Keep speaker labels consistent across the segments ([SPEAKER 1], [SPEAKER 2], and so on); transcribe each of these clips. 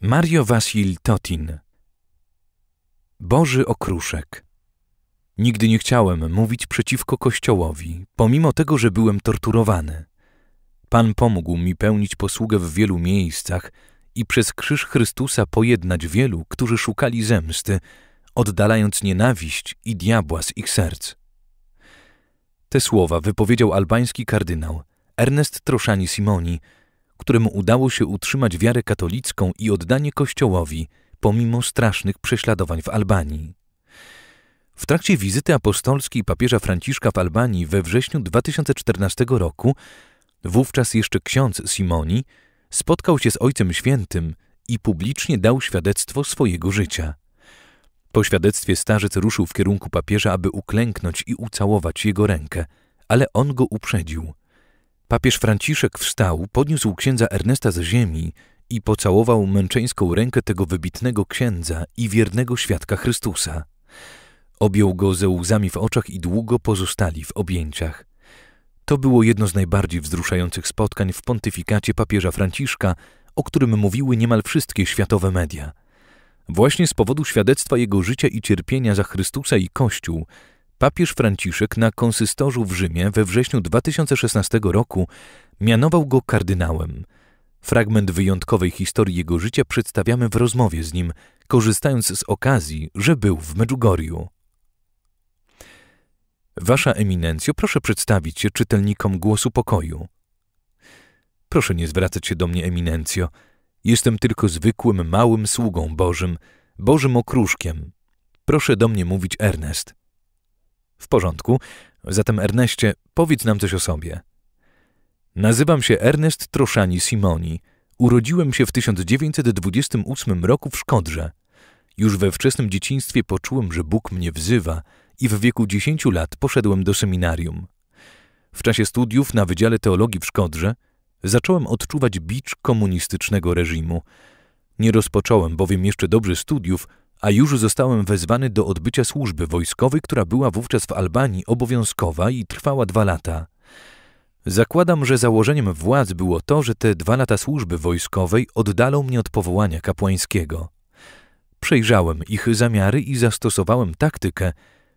[SPEAKER 1] Mario Wasil Totin Boży okruszek Nigdy nie chciałem mówić przeciwko Kościołowi, pomimo tego, że byłem torturowany. Pan pomógł mi pełnić posługę w wielu miejscach i przez krzyż Chrystusa pojednać wielu, którzy szukali zemsty, oddalając nienawiść i diabła z ich serc. Te słowa wypowiedział albański kardynał Ernest Troszani Simoni – któremu udało się utrzymać wiarę katolicką i oddanie Kościołowi pomimo strasznych prześladowań w Albanii. W trakcie wizyty apostolskiej papieża Franciszka w Albanii we wrześniu 2014 roku, wówczas jeszcze ksiądz Simoni, spotkał się z Ojcem Świętym i publicznie dał świadectwo swojego życia. Po świadectwie starzec ruszył w kierunku papieża, aby uklęknąć i ucałować jego rękę, ale on go uprzedził – Papież Franciszek wstał, podniósł księdza Ernesta ze ziemi i pocałował męczeńską rękę tego wybitnego księdza i wiernego świadka Chrystusa. Objął go ze łzami w oczach i długo pozostali w objęciach. To było jedno z najbardziej wzruszających spotkań w pontyfikacie papieża Franciszka, o którym mówiły niemal wszystkie światowe media. Właśnie z powodu świadectwa jego życia i cierpienia za Chrystusa i Kościół papież Franciszek na konsystorzu w Rzymie we wrześniu 2016 roku mianował go kardynałem. Fragment wyjątkowej historii jego życia przedstawiamy w rozmowie z nim, korzystając z okazji, że był w Medjugorju. Wasza eminencjo, proszę przedstawić się czytelnikom głosu pokoju. Proszę nie zwracać się do mnie, eminencjo. Jestem tylko zwykłym, małym sługą Bożym, Bożym okruszkiem. Proszę do mnie mówić Ernest. W porządku. Zatem, Erneście, powiedz nam coś o sobie. Nazywam się Ernest Troszani Simoni. Urodziłem się w 1928 roku w Szkodrze. Już we wczesnym dzieciństwie poczułem, że Bóg mnie wzywa i w wieku 10 lat poszedłem do seminarium. W czasie studiów na Wydziale Teologii w Szkodrze zacząłem odczuwać bicz komunistycznego reżimu. Nie rozpocząłem bowiem jeszcze dobrze studiów, a już zostałem wezwany do odbycia służby wojskowej, która była wówczas w Albanii obowiązkowa i trwała dwa lata. Zakładam, że założeniem władz było to, że te dwa lata służby wojskowej oddalą mnie od powołania kapłańskiego. Przejrzałem ich zamiary i zastosowałem taktykę,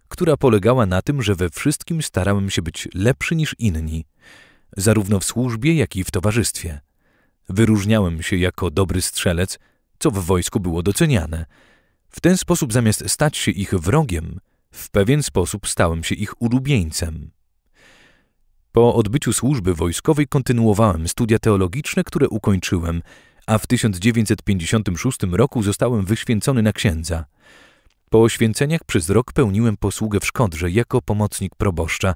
[SPEAKER 1] która polegała na tym, że we wszystkim starałem się być lepszy niż inni, zarówno w służbie, jak i w towarzystwie. Wyróżniałem się jako dobry strzelec, co w wojsku było doceniane – w ten sposób zamiast stać się ich wrogiem, w pewien sposób stałem się ich ulubieńcem. Po odbyciu służby wojskowej kontynuowałem studia teologiczne, które ukończyłem, a w 1956 roku zostałem wyświęcony na księdza. Po oświęceniach przez rok pełniłem posługę w Szkodrze jako pomocnik proboszcza,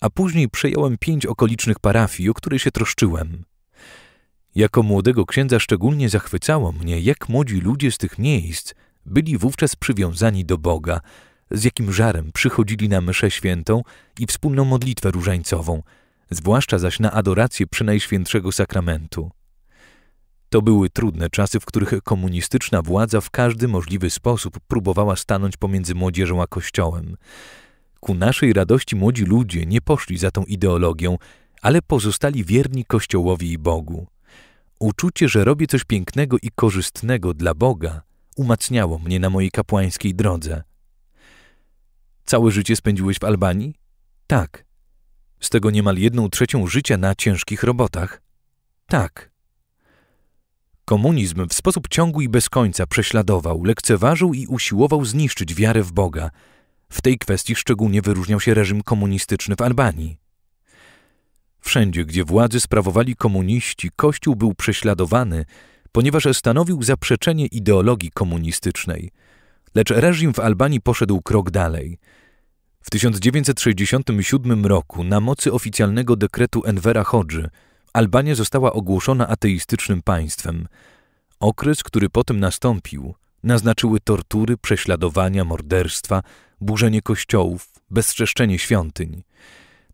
[SPEAKER 1] a później przejąłem pięć okolicznych parafii, o które się troszczyłem. Jako młodego księdza szczególnie zachwycało mnie, jak młodzi ludzie z tych miejsc – byli wówczas przywiązani do Boga, z jakim żarem przychodzili na mszę świętą i wspólną modlitwę różańcową, zwłaszcza zaś na adorację przynajświętszego sakramentu. To były trudne czasy, w których komunistyczna władza w każdy możliwy sposób próbowała stanąć pomiędzy młodzieżą a kościołem. Ku naszej radości młodzi ludzie nie poszli za tą ideologią, ale pozostali wierni Kościołowi i Bogu. Uczucie, że robię coś pięknego i korzystnego dla Boga – umacniało mnie na mojej kapłańskiej drodze. Całe życie spędziłeś w Albanii? Tak. Z tego niemal jedną trzecią życia na ciężkich robotach? Tak. Komunizm w sposób ciągły i bez końca prześladował, lekceważył i usiłował zniszczyć wiarę w Boga. W tej kwestii szczególnie wyróżniał się reżim komunistyczny w Albanii. Wszędzie, gdzie władzy sprawowali komuniści, Kościół był prześladowany ponieważ stanowił zaprzeczenie ideologii komunistycznej. Lecz reżim w Albanii poszedł krok dalej. W 1967 roku, na mocy oficjalnego dekretu Envera Hodży, Albania została ogłoszona ateistycznym państwem. Okres, który potem nastąpił, naznaczyły tortury, prześladowania, morderstwa, burzenie kościołów, bezczeszczenie świątyń.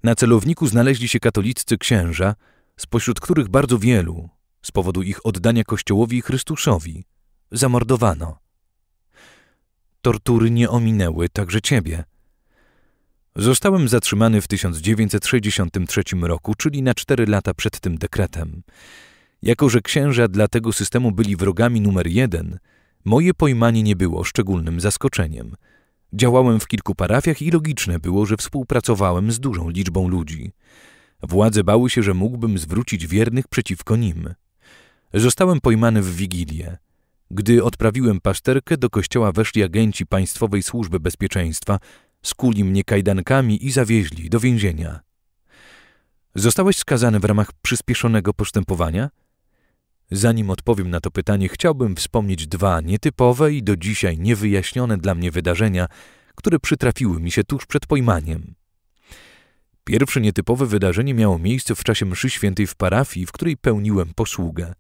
[SPEAKER 1] Na celowniku znaleźli się katoliccy księża, spośród których bardzo wielu, z powodu ich oddania Kościołowi Chrystusowi, zamordowano. Tortury nie ominęły także ciebie. Zostałem zatrzymany w 1963 roku, czyli na cztery lata przed tym dekretem. Jako, że księża dla tego systemu byli wrogami numer jeden, moje pojmanie nie było szczególnym zaskoczeniem. Działałem w kilku parafiach i logiczne było, że współpracowałem z dużą liczbą ludzi. Władze bały się, że mógłbym zwrócić wiernych przeciwko nim. Zostałem pojmany w Wigilię. Gdy odprawiłem paszterkę do kościoła weszli agenci Państwowej Służby Bezpieczeństwa, skuli mnie kajdankami i zawieźli do więzienia. Zostałeś skazany w ramach przyspieszonego postępowania? Zanim odpowiem na to pytanie, chciałbym wspomnieć dwa nietypowe i do dzisiaj niewyjaśnione dla mnie wydarzenia, które przytrafiły mi się tuż przed pojmaniem. Pierwsze nietypowe wydarzenie miało miejsce w czasie mszy świętej w parafii, w której pełniłem posługę.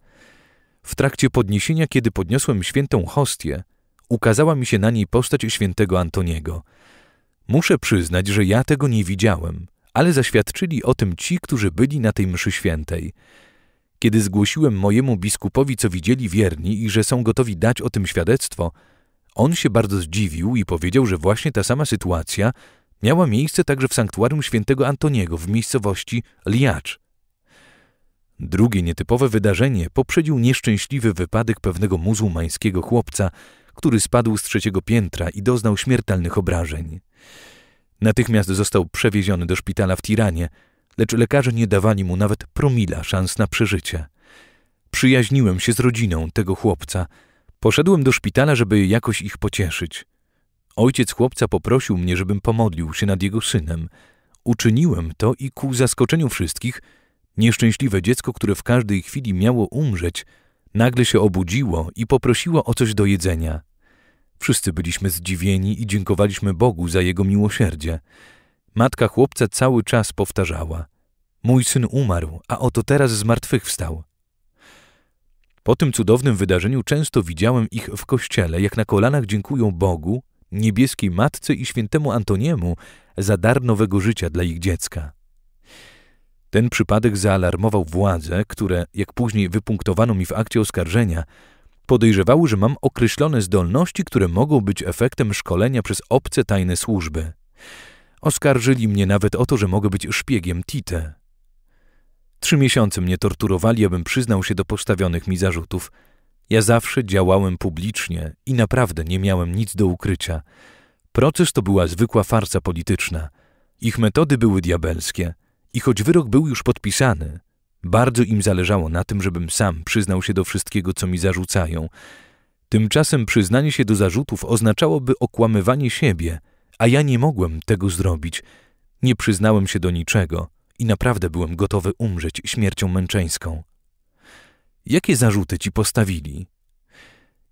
[SPEAKER 1] W trakcie podniesienia, kiedy podniosłem świętą hostię, ukazała mi się na niej postać świętego Antoniego. Muszę przyznać, że ja tego nie widziałem, ale zaświadczyli o tym ci, którzy byli na tej mszy świętej. Kiedy zgłosiłem mojemu biskupowi, co widzieli wierni i że są gotowi dać o tym świadectwo, on się bardzo zdziwił i powiedział, że właśnie ta sama sytuacja Miała miejsce także w sanktuarium świętego Antoniego w miejscowości Liacz. Drugie nietypowe wydarzenie poprzedził nieszczęśliwy wypadek pewnego muzułmańskiego chłopca, który spadł z trzeciego piętra i doznał śmiertelnych obrażeń. Natychmiast został przewieziony do szpitala w Tiranie, lecz lekarze nie dawali mu nawet promila szans na przeżycie. Przyjaźniłem się z rodziną tego chłopca. Poszedłem do szpitala, żeby jakoś ich pocieszyć. Ojciec chłopca poprosił mnie, żebym pomodlił się nad jego synem. Uczyniłem to i ku zaskoczeniu wszystkich, nieszczęśliwe dziecko, które w każdej chwili miało umrzeć, nagle się obudziło i poprosiło o coś do jedzenia. Wszyscy byliśmy zdziwieni i dziękowaliśmy Bogu za jego miłosierdzie. Matka chłopca cały czas powtarzała: Mój syn umarł, a oto teraz zmartwychwstał. Po tym cudownym wydarzeniu często widziałem ich w kościele, jak na kolanach dziękują Bogu niebieskiej Matce i świętemu Antoniemu za dar nowego życia dla ich dziecka. Ten przypadek zaalarmował władze, które, jak później wypunktowano mi w akcie oskarżenia, podejrzewały, że mam określone zdolności, które mogą być efektem szkolenia przez obce tajne służby. Oskarżyli mnie nawet o to, że mogę być szpiegiem Tite. Trzy miesiące mnie torturowali, abym przyznał się do postawionych mi zarzutów – ja zawsze działałem publicznie i naprawdę nie miałem nic do ukrycia. Proces to była zwykła farsa polityczna. Ich metody były diabelskie i choć wyrok był już podpisany, bardzo im zależało na tym, żebym sam przyznał się do wszystkiego, co mi zarzucają. Tymczasem przyznanie się do zarzutów oznaczałoby okłamywanie siebie, a ja nie mogłem tego zrobić. Nie przyznałem się do niczego i naprawdę byłem gotowy umrzeć śmiercią męczeńską. Jakie zarzuty ci postawili?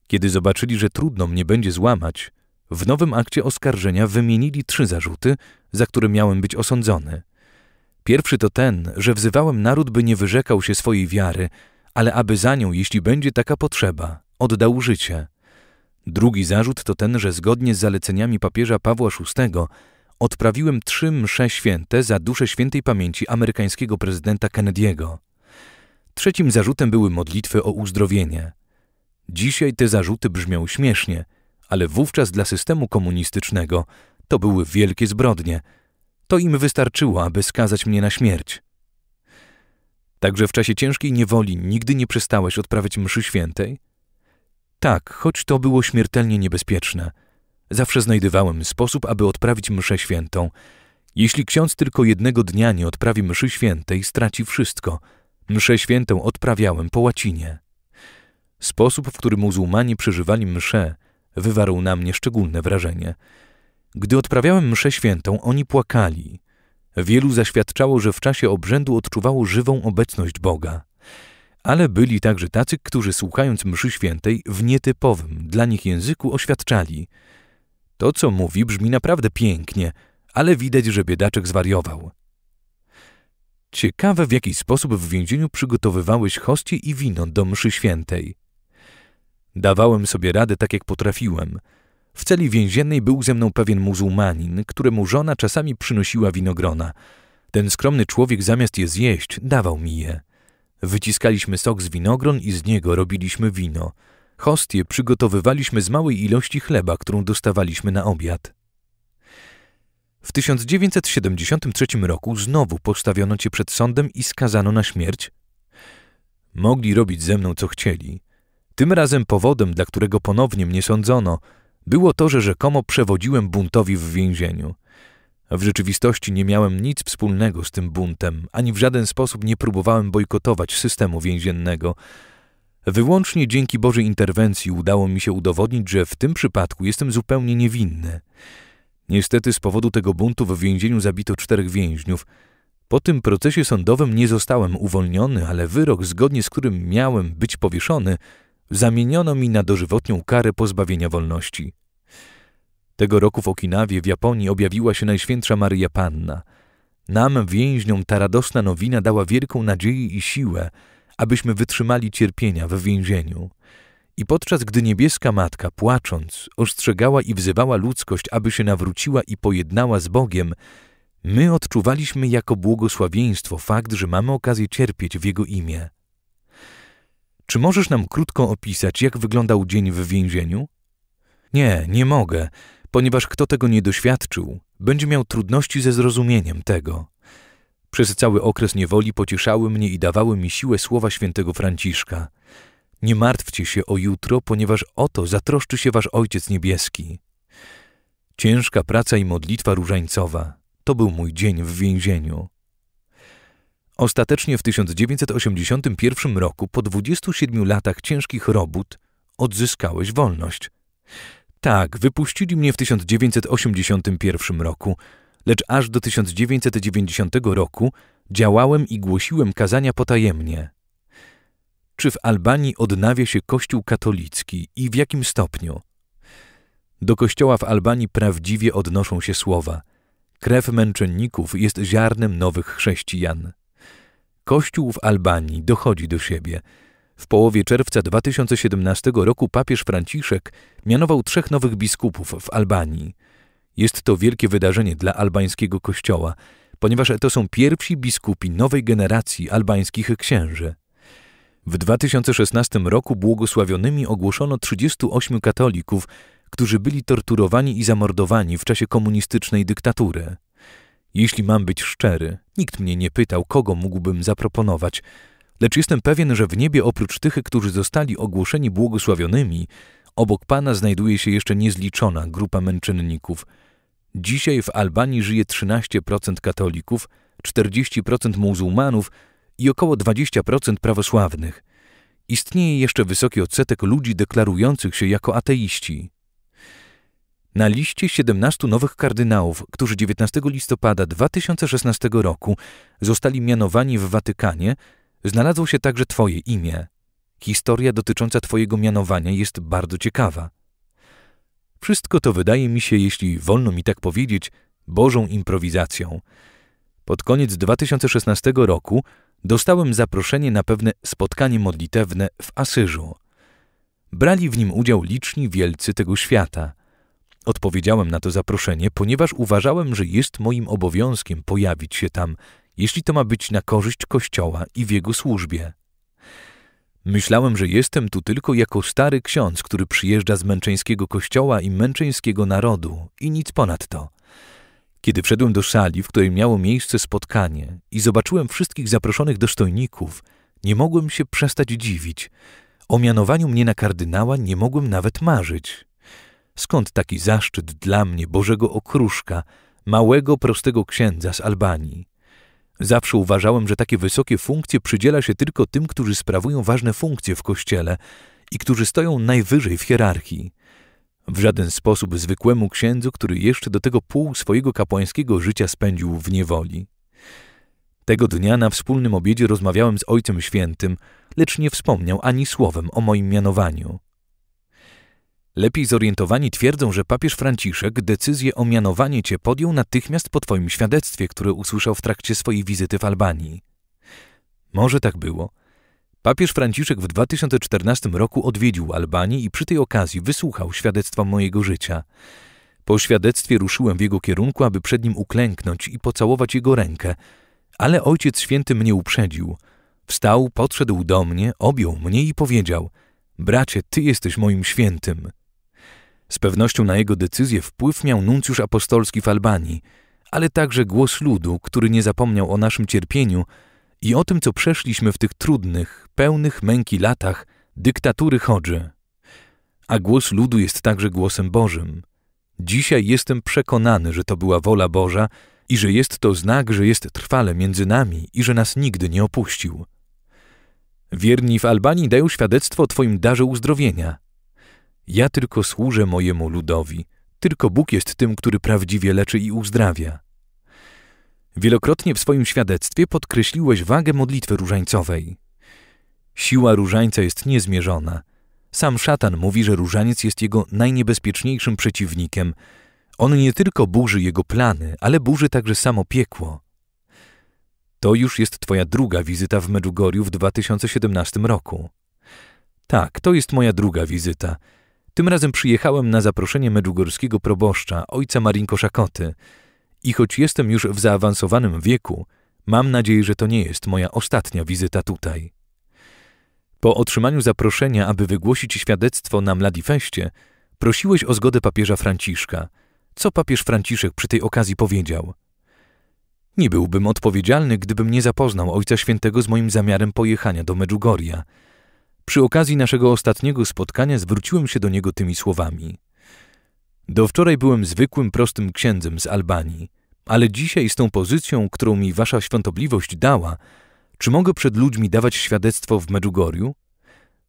[SPEAKER 1] Kiedy zobaczyli, że trudno mnie będzie złamać, w nowym akcie oskarżenia wymienili trzy zarzuty, za które miałem być osądzony. Pierwszy to ten, że wzywałem naród, by nie wyrzekał się swojej wiary, ale aby za nią, jeśli będzie taka potrzeba, oddał życie. Drugi zarzut to ten, że zgodnie z zaleceniami papieża Pawła VI odprawiłem trzy msze święte za duszę świętej pamięci amerykańskiego prezydenta Kennedy'ego. Trzecim zarzutem były modlitwy o uzdrowienie. Dzisiaj te zarzuty brzmią śmiesznie, ale wówczas dla systemu komunistycznego to były wielkie zbrodnie. To im wystarczyło, aby skazać mnie na śmierć. Także w czasie ciężkiej niewoli nigdy nie przestałeś odprawiać mszy świętej? Tak, choć to było śmiertelnie niebezpieczne. Zawsze znajdowałem sposób, aby odprawić mszę świętą. Jeśli ksiądz tylko jednego dnia nie odprawi mszy świętej, straci wszystko – Mszę świętą odprawiałem po łacinie. Sposób, w który muzułmanie przeżywali mszę, wywarł na mnie szczególne wrażenie. Gdy odprawiałem mszę świętą, oni płakali. Wielu zaświadczało, że w czasie obrzędu odczuwało żywą obecność Boga. Ale byli także tacy, którzy słuchając mszy świętej w nietypowym dla nich języku oświadczali. To, co mówi, brzmi naprawdę pięknie, ale widać, że biedaczek zwariował. Ciekawe, w jaki sposób w więzieniu przygotowywałeś hostie i wino do mszy świętej. Dawałem sobie radę tak, jak potrafiłem. W celi więziennej był ze mną pewien muzułmanin, któremu żona czasami przynosiła winogrona. Ten skromny człowiek zamiast je zjeść, dawał mi je. Wyciskaliśmy sok z winogron i z niego robiliśmy wino. Hostie przygotowywaliśmy z małej ilości chleba, którą dostawaliśmy na obiad. W 1973 roku znowu postawiono cię przed sądem i skazano na śmierć? Mogli robić ze mną co chcieli. Tym razem powodem, dla którego ponownie mnie sądzono, było to, że rzekomo przewodziłem buntowi w więzieniu. W rzeczywistości nie miałem nic wspólnego z tym buntem, ani w żaden sposób nie próbowałem bojkotować systemu więziennego. Wyłącznie dzięki Bożej interwencji udało mi się udowodnić, że w tym przypadku jestem zupełnie niewinny. Niestety z powodu tego buntu w więzieniu zabito czterech więźniów. Po tym procesie sądowym nie zostałem uwolniony, ale wyrok, zgodnie z którym miałem być powieszony, zamieniono mi na dożywotnią karę pozbawienia wolności. Tego roku w Okinawie w Japonii objawiła się Najświętsza Maryja Panna. Nam, więźniom, ta radosna nowina dała wielką nadzieję i siłę, abyśmy wytrzymali cierpienia w więzieniu. I podczas gdy niebieska matka, płacząc, ostrzegała i wzywała ludzkość, aby się nawróciła i pojednała z Bogiem, my odczuwaliśmy jako błogosławieństwo fakt, że mamy okazję cierpieć w Jego imię. Czy możesz nam krótko opisać, jak wyglądał dzień w więzieniu? Nie, nie mogę, ponieważ kto tego nie doświadczył, będzie miał trudności ze zrozumieniem tego. Przez cały okres niewoli pocieszały mnie i dawały mi siłę słowa świętego Franciszka – nie martwcie się o jutro, ponieważ o to zatroszczy się wasz Ojciec Niebieski. Ciężka praca i modlitwa różańcowa to był mój dzień w więzieniu. Ostatecznie w 1981 roku, po 27 latach ciężkich robót, odzyskałeś wolność. Tak, wypuścili mnie w 1981 roku, lecz aż do 1990 roku działałem i głosiłem kazania potajemnie. Czy w Albanii odnawia się Kościół katolicki i w jakim stopniu? Do Kościoła w Albanii prawdziwie odnoszą się słowa. Krew męczenników jest ziarnem nowych chrześcijan. Kościół w Albanii dochodzi do siebie. W połowie czerwca 2017 roku papież Franciszek mianował trzech nowych biskupów w Albanii. Jest to wielkie wydarzenie dla albańskiego kościoła, ponieważ to są pierwsi biskupi nowej generacji albańskich księży. W 2016 roku błogosławionymi ogłoszono 38 katolików, którzy byli torturowani i zamordowani w czasie komunistycznej dyktatury. Jeśli mam być szczery, nikt mnie nie pytał, kogo mógłbym zaproponować, lecz jestem pewien, że w niebie oprócz tych, którzy zostali ogłoszeni błogosławionymi, obok Pana znajduje się jeszcze niezliczona grupa męczenników. Dzisiaj w Albanii żyje 13% katolików, 40% muzułmanów, i około 20% prawosławnych. Istnieje jeszcze wysoki odsetek ludzi deklarujących się jako ateiści. Na liście 17 nowych kardynałów, którzy 19 listopada 2016 roku zostali mianowani w Watykanie, znalazło się także Twoje imię. Historia dotycząca Twojego mianowania jest bardzo ciekawa. Wszystko to wydaje mi się, jeśli wolno mi tak powiedzieć, bożą improwizacją. Pod koniec 2016 roku dostałem zaproszenie na pewne spotkanie modlitewne w Asyżu. Brali w nim udział liczni wielcy tego świata. Odpowiedziałem na to zaproszenie, ponieważ uważałem, że jest moim obowiązkiem pojawić się tam, jeśli to ma być na korzyść Kościoła i w jego służbie. Myślałem, że jestem tu tylko jako stary ksiądz, który przyjeżdża z męczeńskiego kościoła i męczeńskiego narodu i nic ponadto. Kiedy wszedłem do sali, w której miało miejsce spotkanie i zobaczyłem wszystkich zaproszonych dostojników, nie mogłem się przestać dziwić. O mianowaniu mnie na kardynała nie mogłem nawet marzyć. Skąd taki zaszczyt dla mnie, Bożego Okruszka, małego, prostego księdza z Albanii? Zawsze uważałem, że takie wysokie funkcje przydziela się tylko tym, którzy sprawują ważne funkcje w kościele i którzy stoją najwyżej w hierarchii. W żaden sposób zwykłemu księdzu, który jeszcze do tego pół swojego kapłańskiego życia spędził w niewoli. Tego dnia na wspólnym obiedzie rozmawiałem z Ojcem Świętym, lecz nie wspomniał ani słowem o moim mianowaniu. Lepiej zorientowani twierdzą, że papież Franciszek decyzję o mianowanie cię podjął natychmiast po twoim świadectwie, które usłyszał w trakcie swojej wizyty w Albanii. Może tak było, Papież Franciszek w 2014 roku odwiedził Albanię i przy tej okazji wysłuchał świadectwa mojego życia. Po świadectwie ruszyłem w jego kierunku, aby przed nim uklęknąć i pocałować jego rękę, ale Ojciec Święty mnie uprzedził. Wstał, podszedł do mnie, objął mnie i powiedział: Bracie, ty jesteś moim świętym. Z pewnością na jego decyzję wpływ miał nuncjusz apostolski w Albanii, ale także głos ludu, który nie zapomniał o naszym cierpieniu i o tym, co przeszliśmy w tych trudnych, pełnych męki latach dyktatury Chodży. A głos ludu jest także głosem Bożym. Dzisiaj jestem przekonany, że to była wola Boża i że jest to znak, że jest trwale między nami i że nas nigdy nie opuścił. Wierni w Albanii dają świadectwo o Twoim darze uzdrowienia. Ja tylko służę mojemu ludowi. Tylko Bóg jest tym, który prawdziwie leczy i uzdrawia. Wielokrotnie w swoim świadectwie podkreśliłeś wagę modlitwy różańcowej. Siła różańca jest niezmierzona. Sam szatan mówi, że różaniec jest jego najniebezpieczniejszym przeciwnikiem. On nie tylko burzy jego plany, ale burzy także samo piekło. To już jest twoja druga wizyta w Medjugorju w 2017 roku. Tak, to jest moja druga wizyta. Tym razem przyjechałem na zaproszenie medjugorskiego proboszcza, ojca Marinko Szakoty i choć jestem już w zaawansowanym wieku, mam nadzieję, że to nie jest moja ostatnia wizyta tutaj. Po otrzymaniu zaproszenia, aby wygłosić świadectwo na Mladifeście, prosiłeś o zgodę papieża Franciszka. Co papież Franciszek przy tej okazji powiedział? Nie byłbym odpowiedzialny, gdybym nie zapoznał Ojca Świętego z moim zamiarem pojechania do Medjugorja. Przy okazji naszego ostatniego spotkania zwróciłem się do niego tymi słowami – do wczoraj byłem zwykłym, prostym księdzem z Albanii, ale dzisiaj z tą pozycją, którą mi wasza świątobliwość dała, czy mogę przed ludźmi dawać świadectwo w Medjugorju?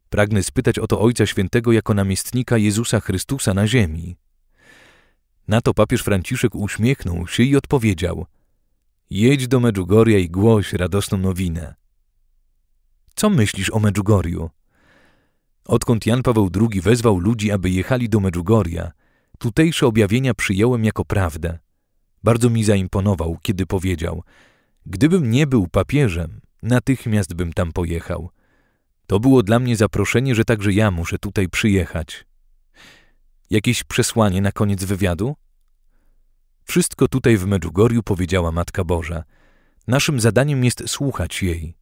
[SPEAKER 1] Pragnę spytać o to Ojca Świętego jako namiestnika Jezusa Chrystusa na ziemi. Na to papież Franciszek uśmiechnął się i odpowiedział: Jedź do Medjugorja i głoś radosną nowinę. Co myślisz o Medjugorju? Odkąd Jan Paweł II wezwał ludzi, aby jechali do Medjugorja, Tutejsze objawienia przyjąłem jako prawdę. Bardzo mi zaimponował, kiedy powiedział: Gdybym nie był papieżem, natychmiast bym tam pojechał. To było dla mnie zaproszenie, że także ja muszę tutaj przyjechać. Jakieś przesłanie na koniec wywiadu? Wszystko tutaj w Medjugorju powiedziała Matka Boża. Naszym zadaniem jest słuchać jej.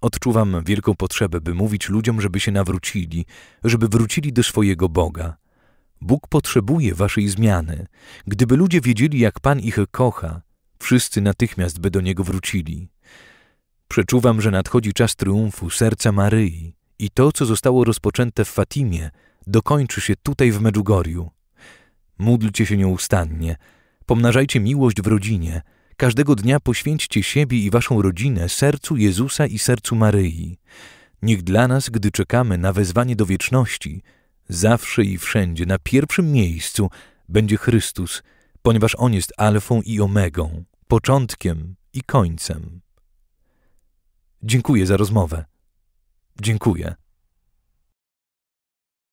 [SPEAKER 1] Odczuwam wielką potrzebę, by mówić ludziom, żeby się nawrócili, żeby wrócili do swojego Boga. Bóg potrzebuje waszej zmiany. Gdyby ludzie wiedzieli, jak Pan ich kocha, wszyscy natychmiast by do Niego wrócili. Przeczuwam, że nadchodzi czas triumfu serca Maryi i to, co zostało rozpoczęte w Fatimie, dokończy się tutaj w Medjugorju. Módlcie się nieustannie, pomnażajcie miłość w rodzinie, każdego dnia poświęćcie siebie i waszą rodzinę sercu Jezusa i sercu Maryi. Niech dla nas, gdy czekamy na wezwanie do wieczności – zawsze i wszędzie, na pierwszym miejscu będzie Chrystus, ponieważ On jest alfą i omegą, początkiem i końcem. Dziękuję za rozmowę. Dziękuję.